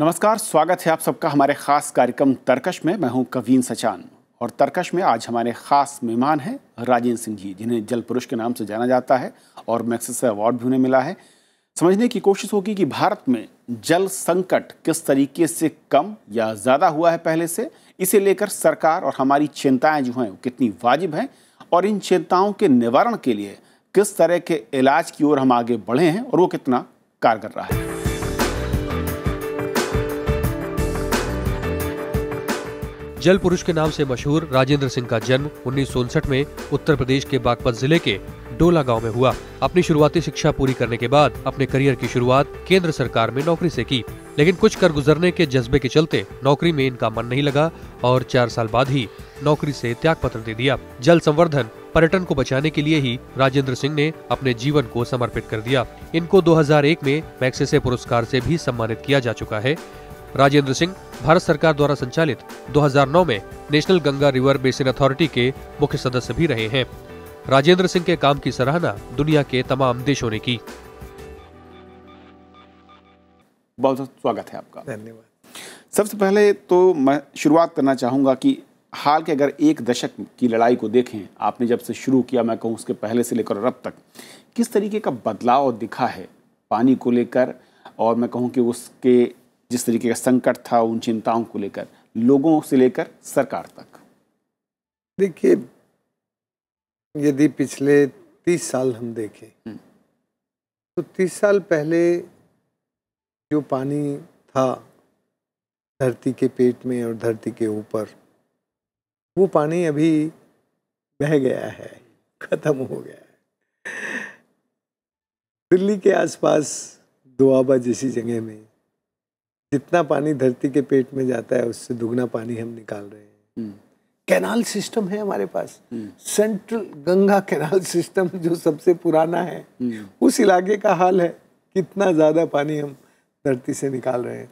नमस्कार स्वागत है आप सबका हमारे खास कार्यक्रम तर्कश में मैं हूं कवीन सचान और तर्कश में आज हमारे खास मेहमान हैं राजेंद्र सिंह जी जिन्हें जल पुरुष के नाम से जाना जाता है और मैक्सिस अवार्ड भी उन्हें मिला है समझने की कोशिश होगी कि भारत में जल संकट किस तरीके से कम या ज़्यादा हुआ है पहले से इसे लेकर सरकार और हमारी चिंताएँ जो हैं कितनी वाजिब हैं और इन चिंताओं के निवारण के लिए किस तरह के इलाज की ओर हम आगे बढ़े हैं और वो कितना कारगर रहा है जल पुरुष के नाम से मशहूर राजेंद्र सिंह का जन्म उन्नीस में उत्तर प्रदेश के बागपत जिले के डोला गांव में हुआ अपनी शुरुआती शिक्षा पूरी करने के बाद अपने करियर की शुरुआत केंद्र सरकार में नौकरी से की लेकिन कुछ कर गुजरने के जज्बे के चलते नौकरी में इनका मन नहीं लगा और चार साल बाद ही नौकरी से त्याग पत्र दे दिया जल संवर्धन पर्यटन को बचाने के लिए ही राजेंद्र सिंह ने अपने जीवन को समर्पित कर दिया इनको 2001 में मैक्सेसे पुरस्कार से भी सम्मानित किया जा चुका है राजेंद्र सिंह भारत सरकार द्वारा संचालित 2009 में national Ganga river basin authority के मुख्य सदस्य भी रहे हैं राजेंद्र सिंह के काम की सराहना दुनिया के तमाम देशों ने की बहुत स्वागत है आपका धन्यवाद सबसे पहले तो मैं शुरुआत करना चाहूंगा कि हाल के अगर एक दशक की लड़ाई को देखें आपने जब से शुरू किया मैं कहूँ उसके पहले से लेकर अब तक किस तरीके का बदलाव दिखा है पानी को लेकर और मैं कहूँ कि उसके जिस तरीके का संकट था उन चिंताओं को लेकर लोगों से लेकर सरकार तक देखिए यदि पिछले तीस साल हम देखें हम्म। तो तीस साल पहले जो पानी था धरती के पेट में और धरती के ऊपर वो पानी अभी बह गया है खत्म हो गया है दिल्ली के आसपास दुआबा जैसी जगह में जितना पानी धरती के पेट में जाता है उससे दुगना पानी हम निकाल रहे हैं हम्म। कैनाल सिस्टम है हमारे पास हम्म। सेंट्रल गंगा कैनाल सिस्टम जो सबसे पुराना है हम्म। उस इलाके का हाल है कितना ज़्यादा पानी हम धरती से निकाल रहे हैं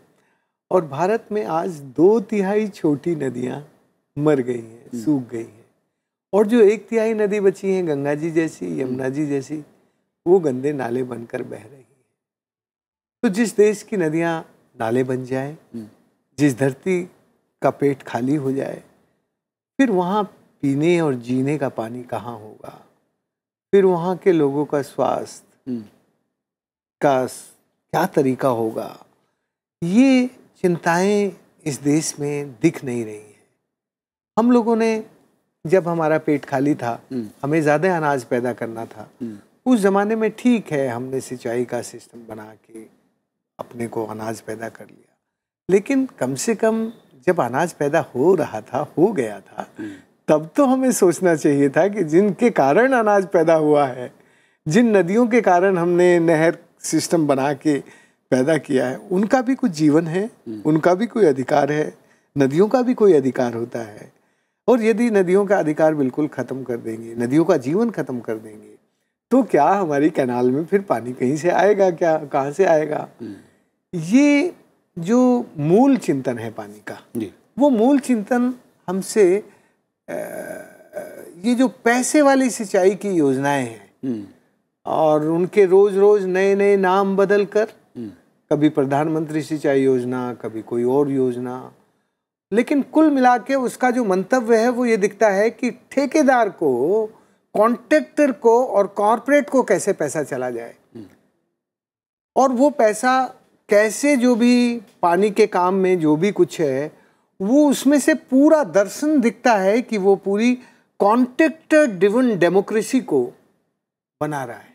और भारत में आज दो तिहाई छोटी नदियाँ मर गई हैं सूख गई हैं और जो एक तिहाई नदी बची है गंगा जी जैसी यमुना जी जैसी वो गंदे नाले बनकर बह रही है तो जिस देश की नदियाँ नाले बन जाए हम्म। जिस धरती का पेट खाली हो जाए फिर वहाँ पीने और जीने का पानी कहाँ होगा फिर वहाँ के लोगों का स्वास्थ्य हम्म। का क्या तरीका होगा ये चिंताएं इस देश में दिख नहीं रही हैं हम लोगों ने जब हमारा पेट खाली था हम्म। हमें ज़्यादा अनाज पैदा करना था उस ज़माने में ठीक है हमने सिंचाई का सिस्टम बना के अपने को अनाज पैदा कर लिया लेकिन कम से कम जब अनाज पैदा हो रहा था हो गया था हम्म। तब तो हमें सोचना चाहिए था कि जिनके कारण अनाज पैदा हुआ है जिन नदियों के कारण हमने नहर सिस्टम बना के पैदा किया है उनका भी कुछ जीवन है हम्म। उनका भी कोई अधिकार है नदियों का भी कोई अधिकार होता है और यदि नदियों का अधिकार बिल्कुल ख़त्म कर देंगे नदियों का जीवन ख़त्म कर देंगे तो क्या हमारी कैनाल में फिर पानी कहीं से आएगा क्या कहाँ से आएगा हम्म। ये जो मूल चिंतन है पानी का जी वो मूल चिंतन हमसे ये जो पैसे वाली सिंचाई की योजनाएं हैं हम्म। और उनके रोज रोज नए नए नाम बदल कर हम्म। कभी प्रधानमंत्री सिंचाई योजना कभी कोई और योजना लेकिन कुल मिला के उसका जो मंतव्य है वो ये दिखता है कि ठेकेदार को कॉन्ट्रेक्टर को और कॉरपोरेट को कैसे पैसा चला जाए हम्म। और वो पैसा कैसे जो भी पानी के काम में जो भी कुछ है वो उसमें से पूरा दर्शन दिखता है कि वो पूरी कॉन्टेक्ट डिवन डेमोक्रेसी को बना रहा है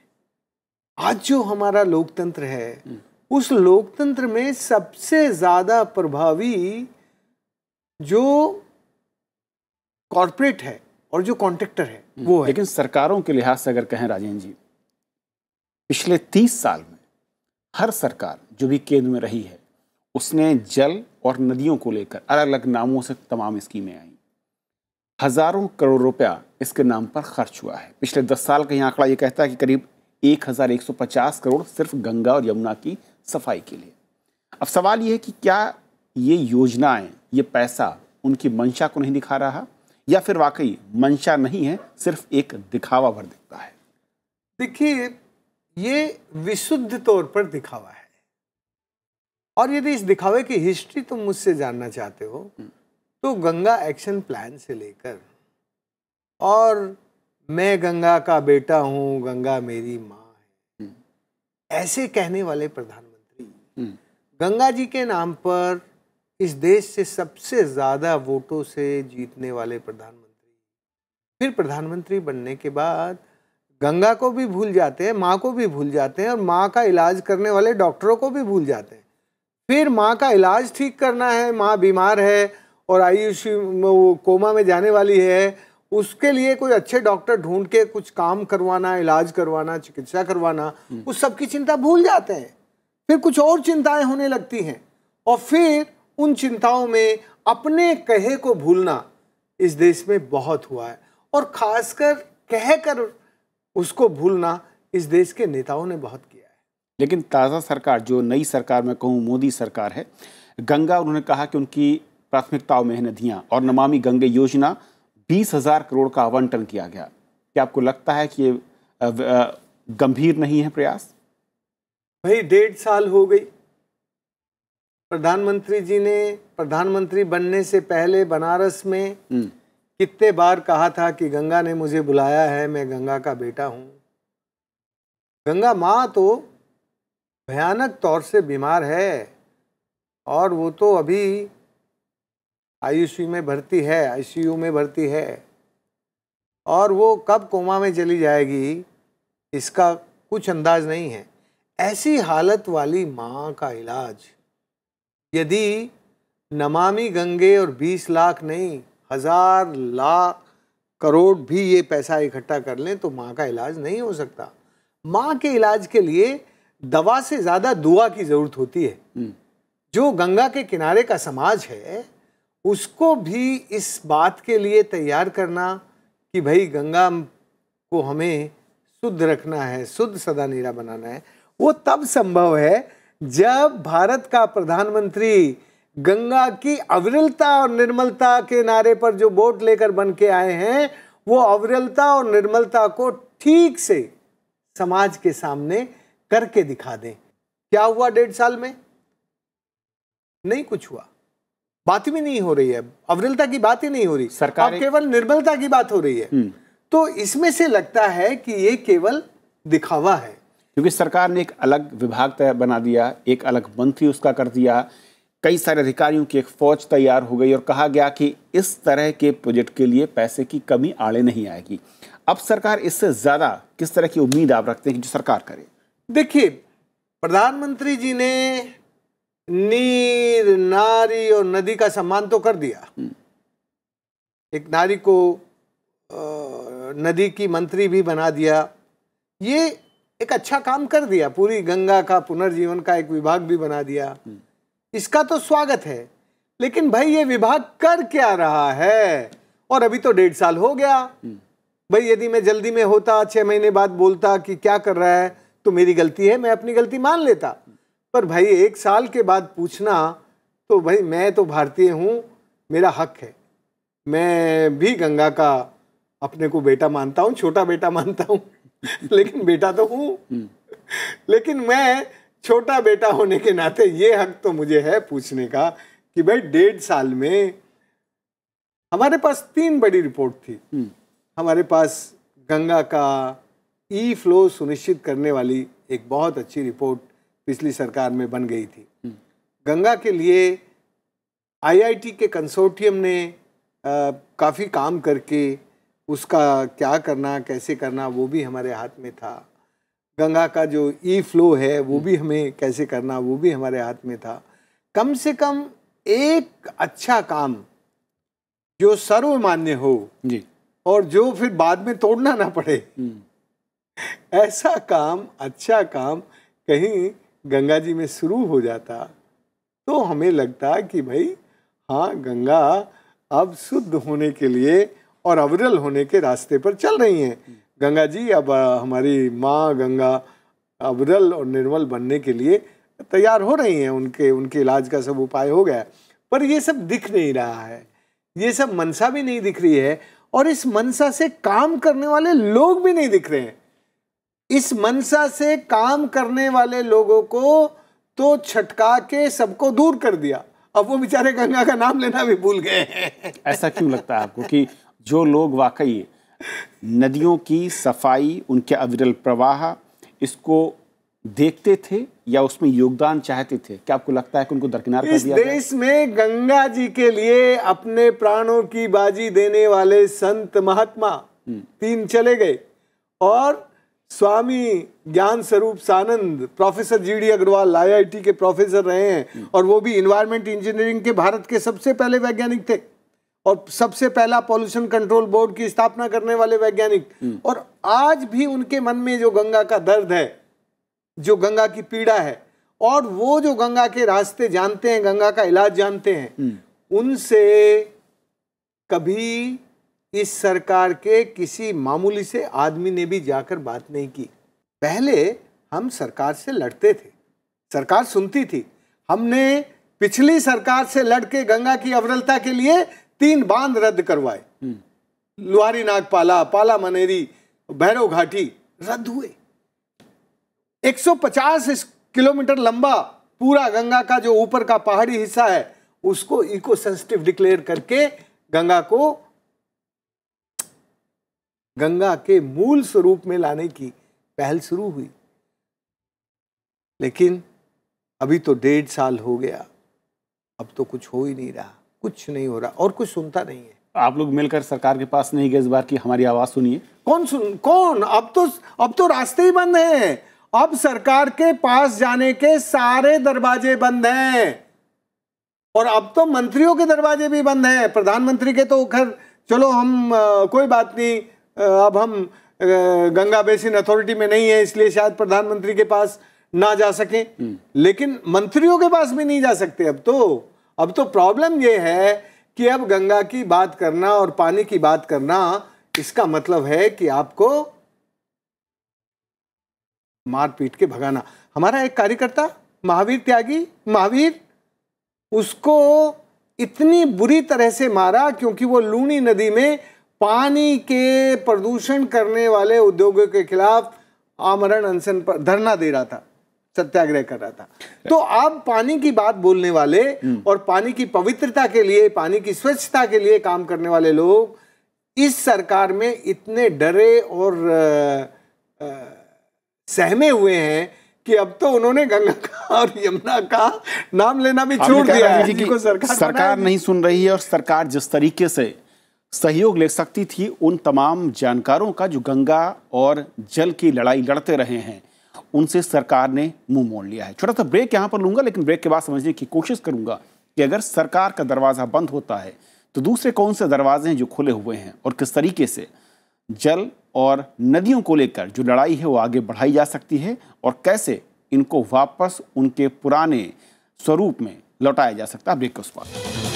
आज जो हमारा लोकतंत्र है हम्म। उस लोकतंत्र में सबसे ज़्यादा प्रभावी जो कॉरपोरेट है और जो कॉन्ट्रेक्टर है हम्म। वो है लेकिन सरकारों के लिहाज से अगर कहें राजेंद्र जी पिछले तीस साल में हर सरकार जो भी केंद्र में रही है उसने जल और नदियों को लेकर अलग अलग नामों से तमाम स्कीमें आई हज़ारों करोड़ रुपया इसके नाम पर खर्च हुआ है पिछले दस साल का यह आंकड़ा ये कहता है कि करीब पचास करोड़ सिर्फ गंगा और यमुना की सफाई के लिए अब सवाल यह है कि क्या ये योजनाएं ये पैसा उनकी मंशा को नहीं दिखा रहा या फिर वाकई मंशा नहीं है सिर्फ एक दिखावा भर दिखता है देखिए ये विशुद्ध तौर पर दिखावा है और यदि इस दिखावे की हिस्ट्री तुम मुझसे जानना चाहते हो हम्म। तो गंगा एक्शन प्लान से लेकर और मैं गंगा का बेटा हूं गंगा मेरी माँ है हम्म। ऐसे कहने वाले प्रधानमंत्री हम्म। गंगा जी के नाम पर इस देश से सबसे ज़्यादा वोटों से जीतने वाले प्रधानमंत्री फिर प्रधानमंत्री बनने के बाद गंगा को भी भूल जाते हैं माँ को भी भूल जाते हैं और माँ का इलाज करने वाले डॉक्टरों को भी भूल जाते हैं फिर माँ का इलाज ठीक करना है माँ बीमार है और आयुष वो कोमा में जाने वाली है उसके लिए कोई अच्छे डॉक्टर ढूंढ के कुछ काम करवाना इलाज करवाना चिकित्सा करवाना हम्म। उस सब की चिंता भूल जाते हैं फिर कुछ और चिंताएं होने लगती हैं और फिर उन चिंताओं में अपने कहे को भूलना इस देश में बहुत हुआ है और खासकर कह कर उसको भूलना इस देश के नेताओं ने बहुत किया है लेकिन ताज़ा सरकार जो नई सरकार मैं कहूँ मोदी सरकार है गंगा उन्होंने कहा कि उनकी प्राथमिकताओं में है नदियाँ और नमामि गंगे योजना बीस हज़ार करोड़ का आवंटन किया गया क्या आपको लगता है कि ये गंभीर नहीं है प्रयास भाई डेढ़ साल हो गई प्रधानमंत्री जी ने प्रधानमंत्री बनने से पहले बनारस में हम्म। कितने बार कहा था कि गंगा ने मुझे बुलाया है मैं गंगा का बेटा हूँ गंगा माँ तो भयानक तौर से बीमार है और वो तो अभी आई में भर्ती है आई में भर्ती है और वो कब कोमा में चली जाएगी इसका कुछ अंदाज नहीं है ऐसी हालत वाली माँ का इलाज यदि नमामि गंगे और 20 लाख नहीं हजार लाख करोड़ भी ये पैसा इकट्ठा कर लें तो माँ का इलाज नहीं हो सकता माँ के इलाज के लिए दवा से ज़्यादा दुआ की ज़रूरत होती है हम्म। जो गंगा के किनारे का समाज है उसको भी इस बात के लिए तैयार करना कि भाई गंगा को हमें शुद्ध रखना है शुद्ध सदा नीरा बनाना है वो तब संभव है जब भारत का प्रधानमंत्री गंगा की अविरलता और निर्मलता के नारे पर जो बोट लेकर बन के आए हैं वो अविरलता और निर्मलता को ठीक से समाज के सामने करके दिखा दें क्या हुआ डेढ़ साल में नहीं कुछ हुआ बात भी नहीं हो रही है अविरलता की बात ही नहीं हो रही सरकार केवल निर्मलता की बात हो रही है हम्म। तो इसमें से लगता है कि ये केवल दिखावा है क्योंकि सरकार ने एक अलग विभाग बना दिया एक अलग मंत्री उसका कर दिया कई सारे अधिकारियों की एक फौज तैयार हो गई और कहा गया कि इस तरह के प्रोजेक्ट के लिए पैसे की कमी आड़े नहीं आएगी अब सरकार इससे ज़्यादा किस तरह की उम्मीद आप रखते हैं जो सरकार करे देखिए प्रधानमंत्री जी ने नीर नारी और नदी का सम्मान तो कर दिया हम्म। एक नारी को नदी की मंत्री भी बना दिया ये एक अच्छा काम कर दिया पूरी गंगा का पुनर्जीवन का एक विभाग भी बना दिया हम्म। इसका तो स्वागत है लेकिन भाई ये विभाग कर क्या रहा है और अभी तो डेढ़ साल हो गया हम्म। भाई यदि मैं जल्दी में होता छह महीने बाद बोलता कि क्या कर रहा है तो मेरी गलती है मैं अपनी गलती मान लेता पर भाई एक साल के बाद पूछना तो भाई मैं तो भारतीय हूँ मेरा हक है मैं भी गंगा का अपने को बेटा मानता हूँ छोटा बेटा मानता हूँ लेकिन बेटा तो हूँ हम्म। लेकिन मैं छोटा बेटा होने के नाते ये हक तो मुझे है पूछने का कि भाई डेढ़ साल में हमारे पास तीन बड़ी रिपोर्ट थी हम्म। हमारे पास गंगा का ई फ्लो सुनिश्चित करने वाली एक बहुत अच्छी रिपोर्ट पिछली सरकार में बन गई थी हम्म। गंगा के लिए आईआईटी के कंसोर्टियम ने काफ़ी काम करके उसका क्या करना कैसे करना वो भी हमारे हाथ में था गंगा का जो ई फ्लो है वो हम्म। भी हमें कैसे करना वो भी हमारे हाथ में था कम से कम एक अच्छा काम जो सर्वमान्य हो जी और जो फिर बाद में तोड़ना ना पड़े हम्म। ऐसा काम अच्छा काम कहीं गंगा जी में शुरू हो जाता तो हमें लगता कि भाई हाँ गंगा अब शुद्ध होने के लिए और अविरल होने के रास्ते पर चल रही हैं हम्म। गंगा जी अब हमारी माँ गंगा अबरल और निर्मल बनने के लिए तैयार हो रही हैं उनके उनके इलाज का सब उपाय हो गया पर ये सब दिख नहीं रहा है ये सब मनसा भी नहीं दिख रही है और इस मनसा से काम करने वाले लोग भी नहीं दिख रहे हैं इस मनसा से काम करने वाले लोगों को तो छटका के सबको दूर कर दिया अब वो बेचारे गंगा का नाम लेना भी भूल गए हैं ऐसा क्यों लगता है आपको कि जो लोग वाकई नदियों की सफाई उनके अविरल प्रवाह इसको देखते थे या उसमें योगदान चाहते थे क्या आपको लगता है कि उनको दरकिनार कर दिया देश में गंगा जी के लिए अपने प्राणों की बाजी देने वाले संत महात्मा हम्म। तीन चले गए और Swami Gyan Swaroop Sanand professor G D Agrawal आई के प्रोफेसर रहे हैं हम्म। और वो भी इन्वायरमेंट इंजीनियरिंग के भारत के सबसे पहले वैज्ञानिक थे और सबसे पहला पॉल्यूशन कंट्रोल बोर्ड की स्थापना करने वाले वैज्ञानिक हम्म। और आज भी उनके मन में जो गंगा का दर्द है जो गंगा की पीड़ा है और वो जो गंगा के रास्ते जानते हैं गंगा का इलाज जानते हैं हम्म। उनसे कभी इस सरकार के किसी मामूली से आदमी ने भी जाकर बात नहीं की पहले हम सरकार से लड़ते थे सरकार सुनती थी हमने पिछली सरकार से लड़के गंगा की अवरलता के लिए तीन बांध रद्द करवाए हम्म। लोहारी नागपाला पाला मनेरी भैरव घाटी रद्द हुए 150 किलोमीटर लंबा पूरा गंगा का जो ऊपर का पहाड़ी हिस्सा है उसको इको सेंसिटिव डिक्लेयर करके गंगा को गंगा के मूल स्वरूप में लाने की पहल शुरू हुई लेकिन अभी तो डेढ़ साल हो गया अब तो कुछ हो ही नहीं रहा कुछ नहीं हो रहा और कुछ सुनता नहीं है आप लोग मिलकर सरकार के पास नहीं गए इस बार की हमारी आवाज सुनिए कौन सुन कौन अब तो अब तो रास्ते ही बंद हैं अब सरकार के पास जाने के सारे दरवाजे बंद हैं और अब तो मंत्रियों के दरवाजे भी बंद हैं प्रधानमंत्री के तो खैर चलो हम आ, कोई बात नहीं आ, अब हम आ, गंगा बेसिन अथॉरिटी में नहीं है इसलिए शायद प्रधानमंत्री के पास ना जा सके हम्म। लेकिन मंत्रियों के पास भी नहीं जा सकते अब तो अब तो प्रॉब्लम यह है कि अब गंगा की बात करना और पानी की बात करना इसका मतलब है कि आपको मार पीट के भगाना हमारा एक कार्यकर्ता महावीर त्यागी महावीर उसको इतनी बुरी तरह से मारा क्योंकि वो लूणी नदी में पानी के प्रदूषण करने वाले उद्योगों के खिलाफ आमरण अनशन पर धरना दे रहा था सत्याग्रह कर रहा था तो आप पानी की बात बोलने वाले हम्म। और पानी की पवित्रता के लिए पानी की स्वच्छता के लिए काम करने वाले लोग इस सरकार में इतने डरे और आ, आ, सहमे हुए हैं कि अब तो उन्होंने गंगा का और यमुना का नाम लेना भी छोड़ दिया है कि सरकार सरकार नहीं सुन रही है और सरकार जिस तरीके से सहयोग ले सकती थी उन तमाम जानकारों का जो गंगा और जल की लड़ाई लड़ते रहे हैं उनसे सरकार ने मुंह मोड़ लिया है छोटा सा ब्रेक यहाँ पर लूंगा लेकिन ब्रेक के बाद समझने की कोशिश करूंगा कि अगर सरकार का दरवाज़ा बंद होता है तो दूसरे कौन से दरवाजे हैं जो खुले हुए हैं और किस तरीके से जल और नदियों को लेकर जो लड़ाई है वो आगे बढ़ाई जा सकती है और कैसे इनको वापस उनके पुराने स्वरूप में लौटाया जा सकता है ब्रेक के उस पर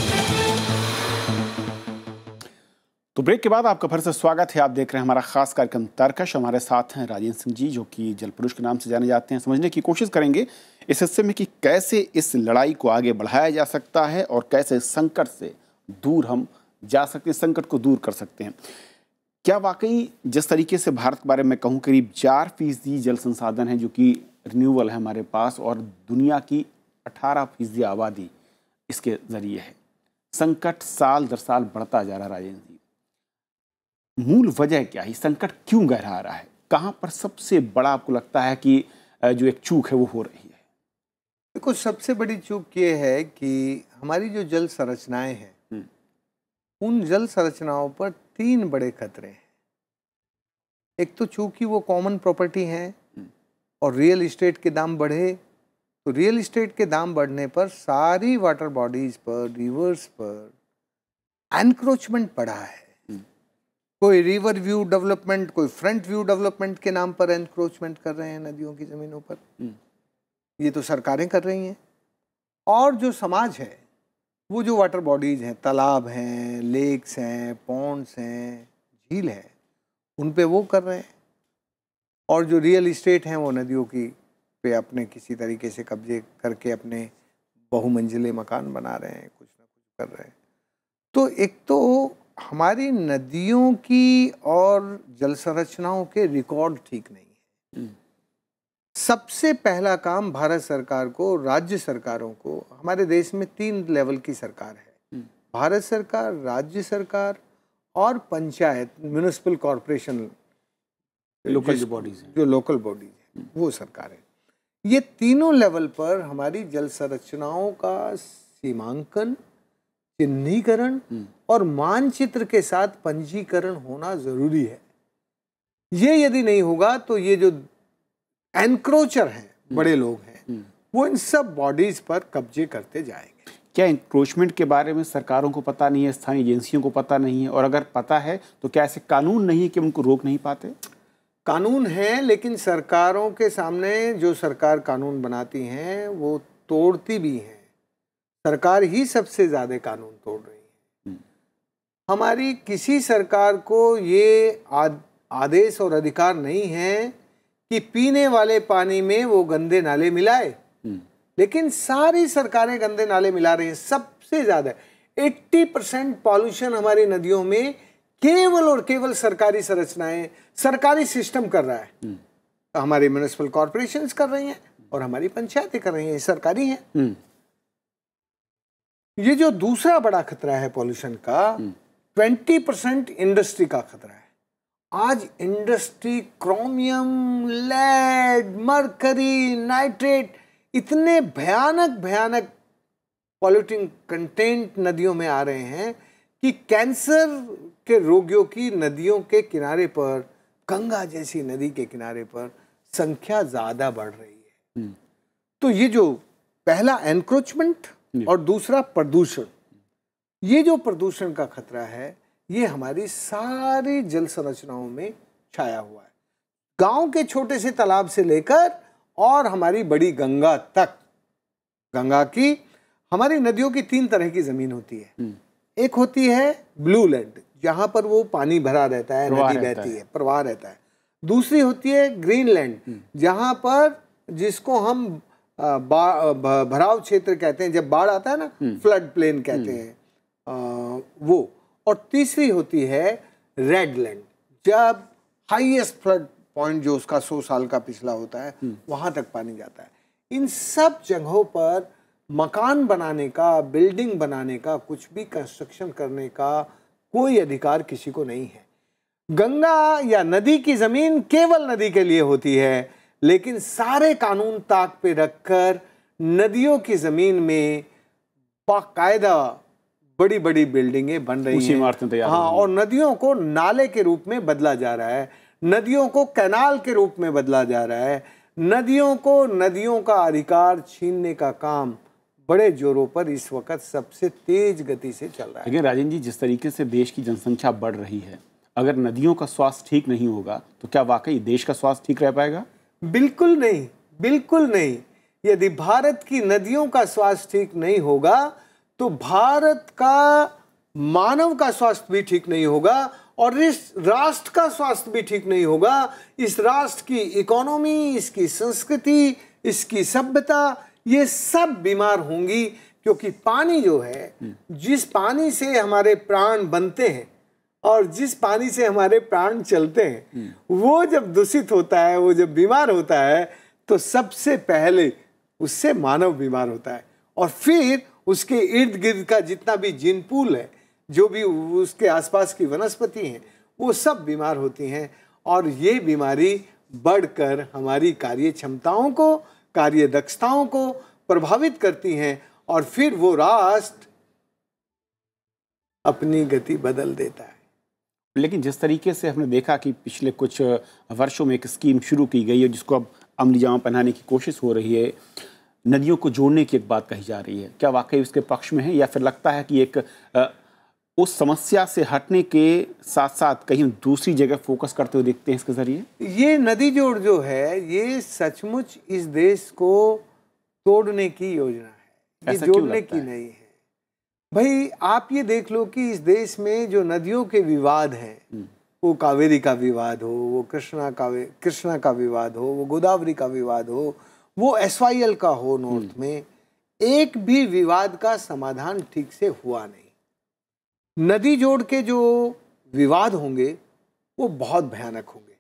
तो ब्रेक के बाद आपका फिर से स्वागत है आप देख रहे हैं हमारा खास कार्यक्रम तर्कश हमारे साथ हैं राजेंद्र सिंह जी जो कि पुरुष के नाम से जाने जाते हैं समझने की कोशिश करेंगे इस हिस्से में कि कैसे इस लड़ाई को आगे बढ़ाया जा सकता है और कैसे संकट से दूर हम जा सकते हैं संकट को दूर कर सकते हैं क्या वाकई जिस तरीके से भारत के बारे में कहूँ करीब चार फीसदी जल संसाधन है जो कि रिन्यूअल है हमारे पास और दुनिया की अठारह फीसदी आबादी इसके ज़रिए है संकट साल दर साल बढ़ता जा रहा है राजेंद्र जी मूल वजह क्या है संकट क्यों गहरा रहा है कहाँ पर सबसे बड़ा आपको लगता है कि जो एक चूक है वो हो रही है देखो सबसे बड़ी चूक ये है कि हमारी जो जल संरचनाएं हैं उन जल संरचनाओं पर तीन बड़े खतरे हैं एक तो चूंकि वो कॉमन प्रॉपर्टी हैं और रियल इस्टेट के दाम बढ़े तो रियल इस्टेट के दाम बढ़ने पर सारी वाटर बॉडीज़ पर रिवर्स पर एनक्रोचमेंट बढ़ा है कोई रिवर व्यू डेवलपमेंट कोई फ्रंट व्यू डेवलपमेंट के नाम पर एनक्रोचमेंट कर रहे हैं नदियों की ज़मीनों पर हम्म। ये तो सरकारें कर रही हैं और जो समाज है वो जो वाटर बॉडीज़ हैं तालाब हैं लेक्स हैं पॉन्ड्स हैं झील है उन पर वो कर रहे हैं और जो रियल इस्टेट हैं वो नदियों की पे अपने किसी तरीके से कब्जे करके अपने बहुमंजिले मकान बना रहे हैं कुछ ना कुछ कर रहे हैं तो एक तो हमारी नदियों की और जल संरचनाओं के रिकॉर्ड ठीक नहीं है हम्म। सबसे पहला काम भारत सरकार को राज्य सरकारों को हमारे देश में तीन लेवल की सरकार है हम्म। भारत सरकार राज्य सरकार और panchayat municipal corporation local bodies जो लोकल बॉडीज हैं हम्म। वो सरकार है ये तीनों लेवल पर हमारी जल संरचनाओं का सीमांकन चिन्हीकरण हम्म। और मानचित्र के साथ पंजीकरण होना जरूरी है ये यदि नहीं होगा तो ये जो एनक्रोचर हैं हम्म। बड़े लोग हैं हम्म। वो इन सब बॉडीज पर कब्जे करते जाएंगे क्या इंक्रोचमेंट के बारे में सरकारों को पता नहीं है स्थानीय एजेंसियों को पता नहीं है और अगर पता है तो क्या ऐसे कानून नहीं है कि उनको रोक नहीं पाते कानून है लेकिन सरकारों के सामने जो सरकार कानून बनाती हैं वो तोड़ती भी हैं सरकार ही सबसे ज़्यादा कानून तोड़ रही है हमारी किसी सरकार को ये आद, आदेश और अधिकार नहीं है कि पीने वाले पानी में वो गंदे नाले मिलाए हम्म। लेकिन सारी सरकारें गंदे नाले मिला रही हैं सबसे ज़्यादा 80 परसेंट पॉल्यूशन हमारी नदियों में केवल और केवल सरकारी संरचनाएं सरकारी सिस्टम कर रहा है हम्म। हमारी म्यूनिसिपल कॉरपोरेशन कर रही हैं और हमारी पंचायतें कर रही हैं सरकारी हैं हम्म। ये जो दूसरा बड़ा खतरा है पॉल्यूशन का ट्वेंटी परसेंट इंडस्ट्री का खतरा है आज industry chromium lead mercury nitrate इतने भयानक भयानक पॉल्यूटिंग कंटेंट नदियों में आ रहे हैं कि कैंसर के रोगियों की नदियों के किनारे पर गंगा जैसी नदी के किनारे पर संख्या ज़्यादा बढ़ रही है हम्म। तो ये जो पहला एनक्रोचमेंट और दूसरा प्रदूषण ये जो प्रदूषण का खतरा है ये हमारी सारी जल संरचनाओं में छाया हुआ है गांव के छोटे से तालाब से लेकर और हमारी बड़ी गंगा तक गंगा की हमारी नदियों की तीन तरह की जमीन होती है hmm. एक होती है ब्लू लैंड जहां पर वो पानी भरा रहता है नदी बहती है, है प्रवाह रहता है दूसरी होती है ग्रीन लैंड hmm. जहां पर जिसको हम भराव क्षेत्र कहते हैं जब बाढ़ आता है ना फ्लड हम्म। प्लेन हम्म। कहते हैं वो और तीसरी होती है रेड लैंड जब हाईएस्ट फ्लड पॉइंट जो उसका सौ साल का पिछला होता है हम्म। वहाँ तक पानी जाता है इन सब जगहों पर मकान बनाने का बिल्डिंग बनाने का कुछ भी कंस्ट्रक्शन करने का कोई अधिकार किसी को नहीं है गंगा या नदी की ज़मीन केवल नदी के लिए होती है लेकिन सारे कानून ताक पे रखकर नदियों की ज़मीन में बाकायदा बड़ी बड़ी बिल्डिंगें बन रही हैं इमारतें तैयार हाँ और नदियों को नाले के रूप में बदला जा रहा है नदियों को कैनाल के रूप में बदला जा रहा है नदियों को नदियों का अधिकार छीनने का काम बड़े जोरों पर इस वक्त सबसे तेज गति से चल रहा है लेकिन राजेंद्र जी जिस तरीके से देश की जनसंख्या बढ़ रही है अगर नदियों का स्वास्थ्य ठीक नहीं होगा तो क्या वाकई देश का स्वास्थ्य ठीक रह पाएगा बिल्कुल नहीं बिल्कुल नहीं यदि भारत की नदियों का स्वास्थ्य ठीक नहीं होगा तो भारत का मानव का स्वास्थ्य भी ठीक नहीं होगा और इस राष्ट्र का स्वास्थ्य भी ठीक नहीं होगा इस राष्ट्र की इकोनॉमी इसकी संस्कृति इसकी सभ्यता ये सब बीमार होंगी क्योंकि पानी जो है जिस पानी से हमारे प्राण बनते हैं और जिस पानी से हमारे प्राण चलते हैं हम्म। वो जब दूषित होता है वो जब बीमार होता है तो सबसे पहले उससे मानव बीमार होता है और फिर उसके इर्द गिर्द का जितना भी जिन पूल है जो भी उसके आसपास की वनस्पति हैं वो सब बीमार होती हैं और ये बीमारी बढ़कर हमारी कार्य क्षमताओं को कार्य दक्षताओं को प्रभावित करती हैं और फिर वो राष्ट्र अपनी गति बदल देता है लेकिन जिस तरीके से हमने देखा कि पिछले कुछ वर्षों में एक स्कीम शुरू की गई है जिसको अब अमली जामा पहनाने की कोशिश हो रही है नदियों को जोड़ने की एक बात कही जा रही है क्या वाकई उसके पक्ष में है या फिर लगता है कि एक आ, उस समस्या से हटने के साथ साथ कहीं दूसरी जगह फोकस करते हुए देखते हैं इसके ज़रिए ये नदी जोड़ जो है ये सचमुच इस देश को तोड़ने की योजना है ये जोड़ने की नहीं है भाई आप ये देख लो कि इस देश में जो नदियों के विवाद हैं हम्म। वो कावेरी का विवाद हो वो कृष्णा का कृष्णा का विवाद हो वो गोदावरी का विवाद हो वो एस का हो हम्म। नॉर्थ में एक भी विवाद का समाधान ठीक से हुआ नहीं नदी जोड़ के जो विवाद होंगे वो बहुत भयानक होंगे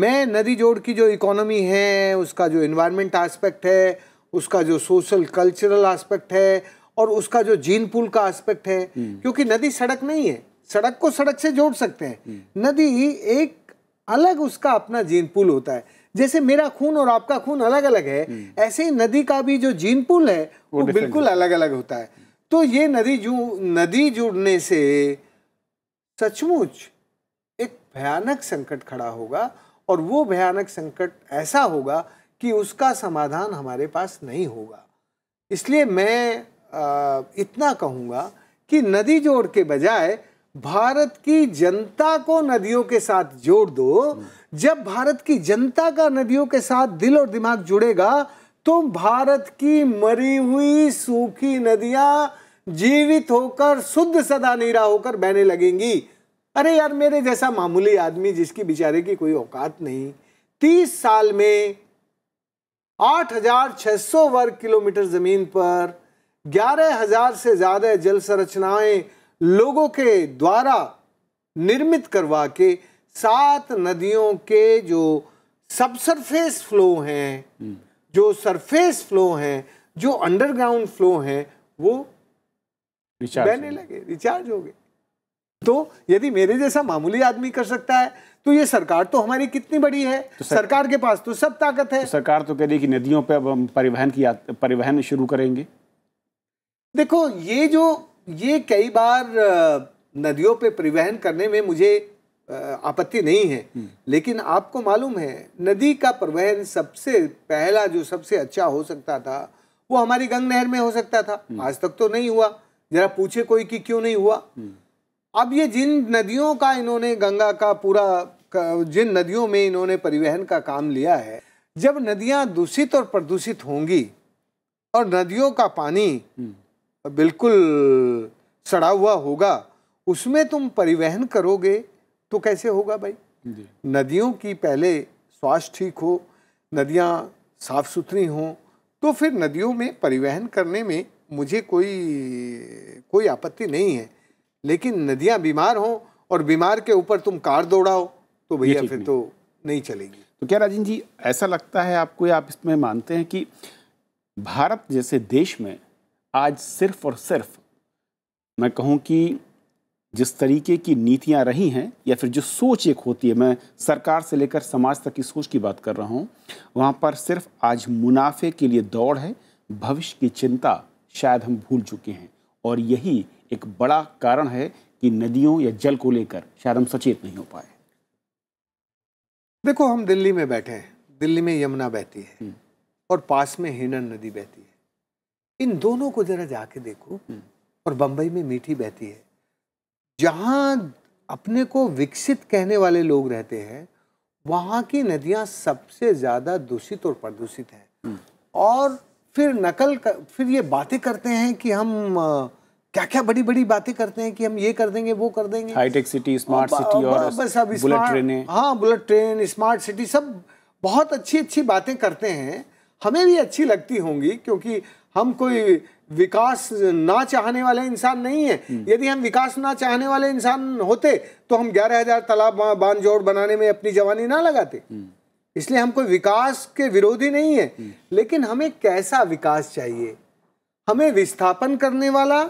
मैं नदी जोड़ की जो इकोनॉमी है उसका जो इन्वायरमेंट एस्पेक्ट है उसका जो सोशल कल्चरल एस्पेक्ट है और उसका जो जीन पुल का एस्पेक्ट है हम्म। क्योंकि नदी सड़क नहीं है सड़क को सड़क से जोड़ सकते हैं हम्म। नदी एक अलग उसका अपना जीन पुल होता है जैसे मेरा खून और आपका खून अलग अलग है हम्म। ऐसे ही नदी का भी जो जीन पुल है वो, वो बिल्कुल अलग अलग होता है तो ये नदी जो नदी जुड़ने से सचमुच एक भयानक संकट खड़ा होगा और वो भयानक संकट ऐसा होगा कि उसका समाधान हमारे पास नहीं होगा इसलिए मैं इतना कहूँगा कि नदी जोड़ के बजाय भारत की जनता को नदियों के साथ जोड़ दो जब भारत की जनता का नदियों के साथ दिल और दिमाग जुड़ेगा तो भारत की मरी हुई सूखी नदियां जीवित होकर शुद्ध सदा नीरा होकर बहने लगेंगी अरे यार मेरे जैसा मामूली आदमी जिसकी बेचारे की कोई औकात नहीं तीस साल में 8,600 वर्ग किलोमीटर जमीन पर ग्यारह हजार से ज्यादा जल संरचनाएं लोगों के द्वारा निर्मित करवा के सात नदियों के जो सबसरफेस फ्लो हम्म। हैं जो सरफेस फ्लो हैं जो अंडरग्राउंड फ्लो हैं वो बहने लगे रिचार्ज हो गए तो यदि मेरे जैसा मामूली आदमी कर सकता है तो ये सरकार तो हमारी कितनी बड़ी है तो सर, सरकार के पास तो सब ताकत है तो सरकार तो कह रही कि नदियों पे अब हम परिवहन की परिवहन शुरू करेंगे देखो ये जो ये कई बार नदियों पे परिवहन करने में मुझे आपत्ति नहीं है हम्म। लेकिन आपको मालूम है नदी का परिवहन सबसे पहला जो सबसे अच्छा हो सकता था वो हमारी गंग नहर में हो सकता था हम्म। आज तक तो नहीं हुआ जरा पूछे कोई कि क्यों नहीं हुआ हम्म। अब ये जिन नदियों का इन्होंने गंगा का पूरा जिन नदियों में इन्होंने परिवहन का काम लिया है जब नदियां दूषित और प्रदूषित होंगी और नदियों का पानी बिल्कुल सड़ा हुआ होगा उसमें तुम परिवहन करोगे तो कैसे होगा भाई नदियों की पहले स्वास्थ्य ठीक हो नदियाँ साफ सुथरी हों तो फिर नदियों में परिवहन करने में मुझे कोई कोई आपत्ति नहीं है लेकिन नदियाँ बीमार हों और बीमार के ऊपर तुम कार दौड़ाओ तो भैया फिर तो नहीं चलेगी तो क्या राजेंद्र जी ऐसा लगता है आपको आप इसमें मानते हैं कि भारत जैसे देश में आज सिर्फ और सिर्फ मैं कहूँ कि जिस तरीके की नीतियाँ रही हैं या फिर जो सोच एक होती है मैं सरकार से लेकर समाज तक की सोच की बात कर रहा हूँ वहाँ पर सिर्फ आज मुनाफे के लिए दौड़ है भविष्य की चिंता शायद हम भूल चुके हैं और यही एक बड़ा कारण है कि नदियों या जल को लेकर शायद हम सचेत नहीं हो पाए देखो हम दिल्ली में बैठे हैं दिल्ली में यमुना बहती है हम्म। और पास में हिंडन नदी बहती है इन दोनों को जरा जाके देखो हम्म। और बम्बई में मीठी बहती है जहाँ अपने को विकसित कहने वाले लोग रहते हैं वहाँ की नदियाँ सबसे ज़्यादा दूषित और प्रदूषित हैं हम्म। और फिर नकल कर, फिर ये बातें करते हैं कि हम क्या क्या बड़ी बड़ी बातें करते हैं कि हम ये कर देंगे वो कर देंगे हाईटेक सिटी स्मार्ट सिटी और बस अब बुलेट ट्रेनें हाँ बुलेट ट्रेन स्मार्ट सिटी सब बहुत अच्छी अच्छी बातें करते हैं हमें भी अच्छी लगती होंगी क्योंकि हम कोई विकास ना चाहने वाले इंसान नहीं है हम्म। यदि हम विकास ना चाहने वाले इंसान होते तो हम ग्यारह हजार तालाब बांध जोड़ बनाने में अपनी जवानी ना लगाते हम्म। इसलिए हम कोई विकास के विरोधी नहीं है हम्म। लेकिन हमें कैसा विकास चाहिए हमें विस्थापन करने वाला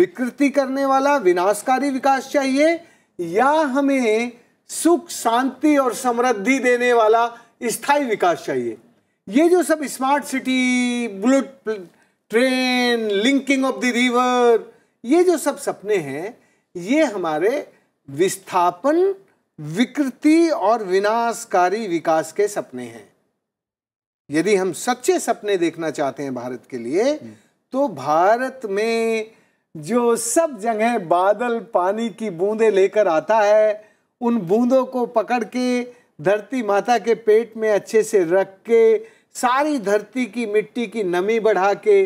विकृति करने वाला विनाशकारी विकास चाहिए या हमें सुख शांति और समृद्धि देने वाला स्थायी विकास चाहिए ये जो सब smart city bullet train linking of the river ये जो सब सपने हैं ये हमारे विस्थापन विकृति और विनाशकारी विकास के सपने हैं यदि हम सच्चे सपने देखना चाहते हैं भारत के लिए हम्म। तो भारत में जो सब जगह बादल पानी की बूंदें लेकर आता है उन बूंदों को पकड़ के धरती माता के पेट में अच्छे से रख के सारी धरती की मिट्टी की नमी बढ़ा के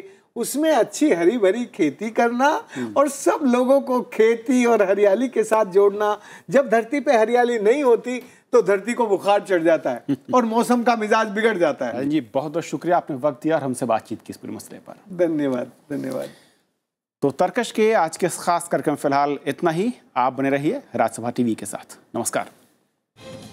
उसमें अच्छी हरी भरी खेती करना हम्म। और सब लोगों को खेती और हरियाली के साथ जोड़ना जब धरती पे हरियाली नहीं होती तो धरती को बुखार चढ़ जाता है और मौसम का मिजाज बिगड़ जाता है जी बहुत बहुत शुक्रिया आपने वक्त दिया और हमसे बातचीत की इस पूरे मसले पर धन्यवाद धन्यवाद तो तर्कश के आज के खास कार्यक्रम फिलहाल इतना ही आप बने रहिए राज्यसभा टीवी के साथ नमस्कार